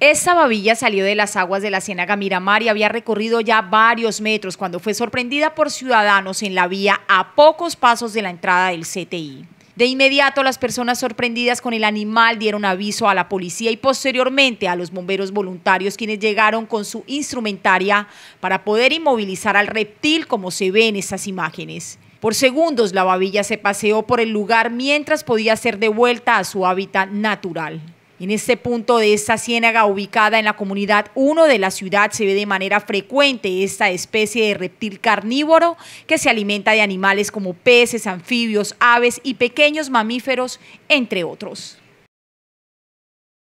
Esta babilla salió de las aguas de la Ciénaga Miramar y había recorrido ya varios metros cuando fue sorprendida por ciudadanos en la vía a pocos pasos de la entrada del CTI. De inmediato las personas sorprendidas con el animal dieron aviso a la policía y posteriormente a los bomberos voluntarios quienes llegaron con su instrumentaria para poder inmovilizar al reptil como se ve en estas imágenes. Por segundos la babilla se paseó por el lugar mientras podía ser devuelta a su hábitat natural. En este punto de esta ciénaga ubicada en la comunidad 1 de la ciudad se ve de manera frecuente esta especie de reptil carnívoro que se alimenta de animales como peces, anfibios, aves y pequeños mamíferos, entre otros.